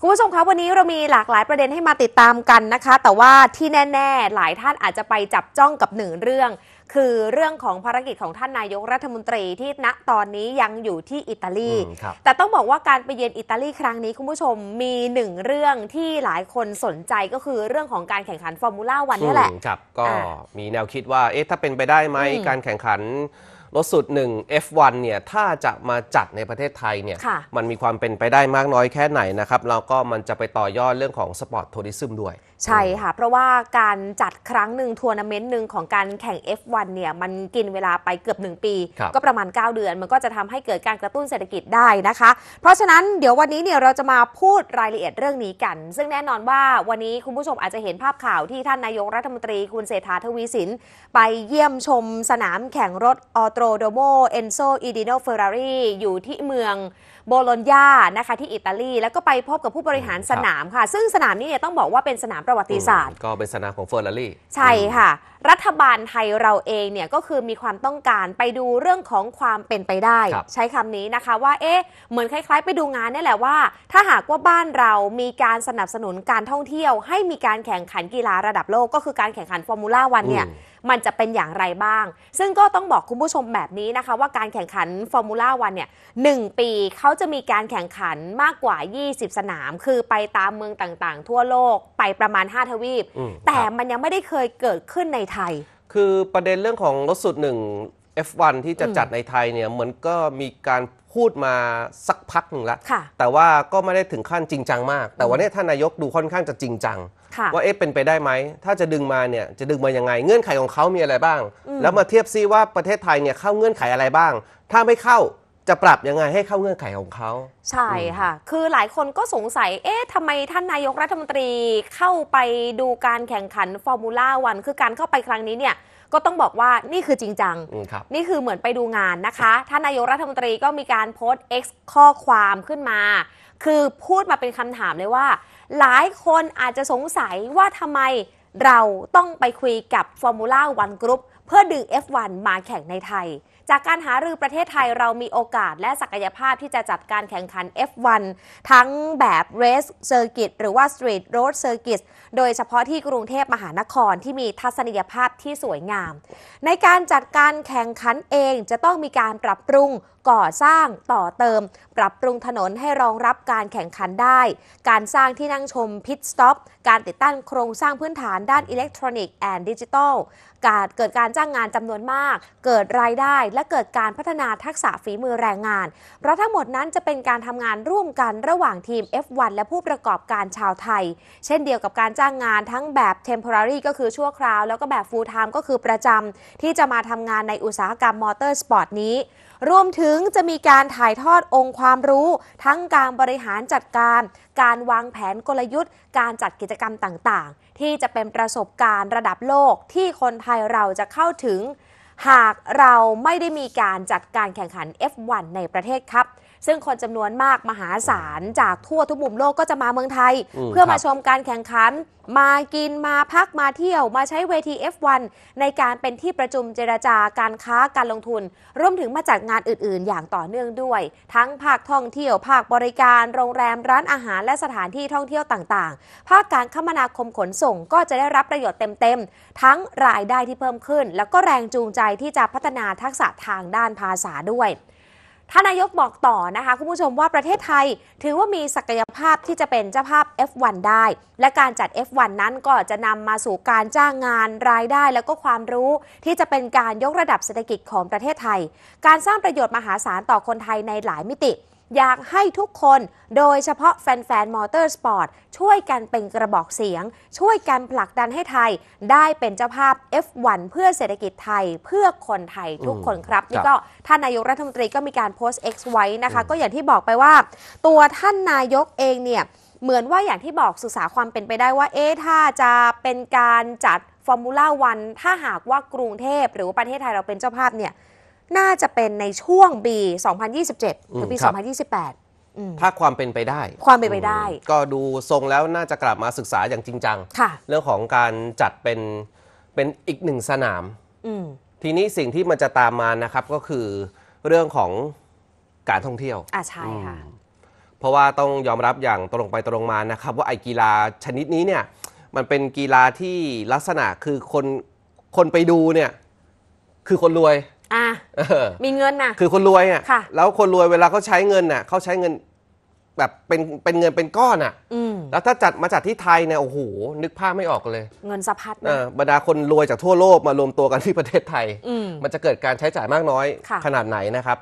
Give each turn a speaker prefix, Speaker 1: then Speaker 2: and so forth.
Speaker 1: คุณผู้ชมคะวันนี้เรามีหลากหลายประเด็นให้มาติดตามกันนะคะ แต่ว่าที่แน่ ๆ หลายท่านอาจจะไปจับจ้องกับหนึ่งเรื่อง คือเรื่องของภารกิจของท่านนายกรัฐมนตรีที่ณตอนนี้ยังอยู่ที่อิตาลี แต่ต้องบอกว่าการไปเยือนอิตาลีครั้งนี้คุณผู้ชมมีหนึ่งเรื่องที่หลายคนสนใจก็คือเรื่องของการแข่งขันฟอร์มูล่าวันนี่แหละ
Speaker 2: ครับก็มีแนวคิดว่าเอ๊ะถ้าเป็นไปได้ไหมการแข่งขันรถสุดหนึ่ง F1 เนี่ย ถ้าจะมาจัดในประเทศไทยเนี่ย มันมีความเป็นไปได้มากน้อยแค่ไหนนะครับ แล้วก็มันจะไปต่อยอดเรื่องของสปอร์ตทัวริซึมด้วย
Speaker 1: ใช่ค่ะ เพราะว่าการจัดครั้งหนึ่งทัวร์นาเมนต์หนึ่งของการแข่ง F1 เนี่ย มันกินเวลาไปเกือบ 1 ปี ก็ประมาณ 9 เดือน มันก็จะทำให้เกิดการกระตุ้นเศรษฐกิจได้นะคะ เพราะฉะนั้นเดี๋ยววันนี้เนี่ยเราจะมาพูดรายละเอียดเรื่องนี้กัน ซึ่งแน่นอนว่าวันนี้คุณผู้ชมอาจจะเห็นภาพข่าวที่ท่านนายกรัฐมนตรี คุณเศรษฐาทวีสินไปเยี่ยมชมสนามแข่งรถออโตรโดโมเอนโซ อีดิโนเฟอร์รารีอยู่ที่เมืองโบโลญญานะคะที่อิตาลี แล้วก็ไปพบกับผู้บริหารสนามค่ะ ซึ่งสนามนี้เนี่ยต้องบอกว่าเป็นสนามประวัติศาสตร์
Speaker 2: ก็เป็นสนามของเฟอร์รารี่ ใช่ค่ะ
Speaker 1: รัฐบาลไทยเราเองเนี่ยก็คือมีความต้องการไปดูเรื่องของความเป็นไปได้ใช้คำนี้นะคะว่าเอ๊ะ เหมือนคล้ายๆ ไปดูงานนี่แหละว่า ถ้าหากว่าบ้านเรามีการสนับสนุนการท่องเที่ยว ให้มีการแข่งขันกีฬาระดับโลก ก็คือการแข่งขันฟอร์มูล่าวันเนี่ยมันจะเป็นอย่างไรบ้างซึ่งก็ต้องบอกคุณผู้ชมแบบนี้นะคะว่าการแข่งขันฟอร์มูล่าวันเนี่ยหปีเขาจะมีการแข่งขันมากกว่า 20 สนาม คือไปตามเมืองต่างๆ ทั่วโลก ไปประมาณ 5 ทวีป แต่มันยังไม่ได้เคยเกิดขึ้นในไทย
Speaker 2: คือประเด็นเรื่องของรถสุดหนึ่ง F1 ที่จะจัดในไทยเนี่ยเหมือนก็มีการพูดมาสักพักหนึ่งแล้วแต่ว่าก็ไม่ได้ถึงขั้นจริงจังมาก แต่วันนี้ ท่านนายกดูค่อนข้างจะจริงจัง ว่าเอ๊ะเป็นไปได้ไหม ถ้าจะดึงมาเนี่ยจะดึงมายังไง เงื่อนไขของเขามีอะไรบ้าง แล้วมาเทียบซิว่าประเทศไทยเนี่ยเข้าเงื่อนไขอะไรบ้าง ถ้าไม่เข้าจะปรับยังไงให้เข้าเงื่อนไขของเขาใช่
Speaker 1: ค่ะ คือหลายคนก็สงสัย เอ๊ะทำไมท่านนายกรัฐมนตรีเข้าไปดูการแข่งขันฟอร์มูล่าวันคือการเข้าไปครั้งนี้เนี่ยก็ต้องบอกว่านี่คือจริงจัง นี่คือเหมือนไปดูงานนะคะท่านนายกรัฐมนตรีก็มีการโพสต์ X ข้อความขึ้นมา คือพูดมาเป็นคำถามเลยว่า หลายคนอาจจะสงสัยว่าทำไมเราต้องไปคุยกับฟอร์มูล่าวันกรุ๊ปเพื่อดึง F1 มาแข่งในไทย จากการหารือประเทศไทยเรามีโอกาสและศักยภาพที่จะจัดการแข่งขัน F1 ทั้งแบบเรสเซอร์กิตหรือว่า Street Road Circuit โดยเฉพาะที่กรุงเทพมหานครที่มีทัศนียภาพที่สวยงาม ในการจัดการแข่งขันเองจะต้องมีการปรับปรุงก่อสร้างต่อเติมปรับปรุงถนนให้รองรับการแข่งขันได้ การสร้างที่นั่งชมพิทสต็อปการติดตั้งโครงสร้างพื้นฐานด้านอิเล็กทรอนิกส์แอนด์ดิจิทัลการเกิดการจ้างงานจำนวนมาก เกิดรายได้และเกิดการพัฒนาทักษะฝีมือแรงงาน เพราะทั้งหมดนั้นจะเป็นการทำงานร่วมกันระหว่างทีม F1 และผู้ประกอบการชาวไทย เช่นเดียวกับการจ้างงานทั้งแบบ temporary ก็คือชั่วคราวแล้วก็แบบ full time ก็คือประจำที่จะมาทำงานในอุตสาหกรรมมอเตอร์สปอร์ตนี้รวมถึงจะมีการถ่ายทอดองค์ความรู้ ทั้งการบริหารจัดการ การวางแผนกลยุทธ์ การจัดกิจกรรมต่างๆ ที่จะเป็นประสบการณ์ระดับโลกที่คนไทยเราจะเข้าถึง หากเราไม่ได้มีการจัดการแข่งขัน F1 ในประเทศครับซึ่งคนจำนวนมากมหาศาลจากทั่วทุกมุมโลกก็จะมาเมืองไทย เพื่อมาชมการแข่งขันมากินมาพักมาเที่ยวมาใช้เวที F1 ในการเป็นที่ประชุมเจรจาการค้าการลงทุนรวมถึงมาจัดงานอื่น ๆ อย่างต่อเนื่องด้วย ทั้งภาคท่องเที่ยวภาคบริการโรงแรมร้านอาหารและสถานที่ท่องเที่ยวต่าง ๆ ภาคการคมนาคมขนส่งก็จะได้รับประโยชน์เต็ม ๆ ทั้งรายได้ที่เพิ่มขึ้น แล้วก็แรงจูงใจที่จะพัฒนาทักษะทางด้านภาษาด้วยท่านนายกบอกต่อนะคะคุณผู้ชมว่าประเทศไทยถือว่ามีศักยภาพที่จะเป็นเจ้าภาพ F1 ได้ และการจัด F1 นั้นก็จะนำมาสู่การจ้างงานรายได้แล้วก็ความรู้ที่จะเป็นการยกระดับเศรษฐกิจของประเทศไทย การสร้างประโยชน์มหาศาลต่อคนไทยในหลายมิติอยากให้ทุกคนโดยเฉพาะแฟนๆ มอเตอร์สปอร์ต ช่วยกันเป็นกระบอกเสียง ช่วยกันผลักดันให้ไทยได้เป็นเจ้าภาพ F1 เพื่อเศรษฐกิจไทย เพื่อคนไทยทุกคนครับ นี่ก็ท่านนายกรัฐมนตรีก็มีการโพสต์ X ไว้นะคะ ก็อย่างที่บอกไปว่า ตัวท่านนายกเองเนี่ย เหมือนว่าอย่างที่บอกศึกษาความเป็นไปได้ว่า เอ๊ะ ถ้าจะเป็นการจัดฟอร์มูล่าวันถ้าหากว่ากรุงเทพหรือว่าประเทศไทยเราเป็นเจ้าภาพเนี่ยน่าจะเป็นในช่วงปี2027หรือปี
Speaker 2: 2028ถ้าความเป็นไปได้ ความเป็นไปได้ ก็ดูทรงแล้วน่าจะกลับมาศึกษาอย่างจริงจัง เรื่องของการจัดเป็นเป็นอีกหนึ่งสนาม ทีนี้สิ่งที่มันจะตามมานะครับก็คือเรื่องของการท่องเที่ยวอ่ะใช่ค่ะ เพราะว่าต้องยอมรับอย่างตรงไปตรงมานะครับ ว่าไอ้กีฬาชนิดนี้เนี่ย มันเป็นกีฬาที่ลักษณะคือคนคนไปดูเนี่ยคือคนรวยอ่ะมีเงินน่ะ คือคนรวยอ่ะแล้วคนรวยเวลาเขาใช้เงินน่ะเขาใช้เงินแบบเป็นเป็นเงินเป็นก้อนอ่ะแล้วถ้าจัดมาจัดที่ไทยเนี่ย โอ้โห นึกภาพไม่ออกเลย
Speaker 1: เงินสะพัดนะ
Speaker 2: บรรดาคนรวยจากทั่วโลกมารวมตัวกันที่ประเทศไทย มันจะเกิดการใช้จ่ายมากน้อยขนาดไหนนะครับ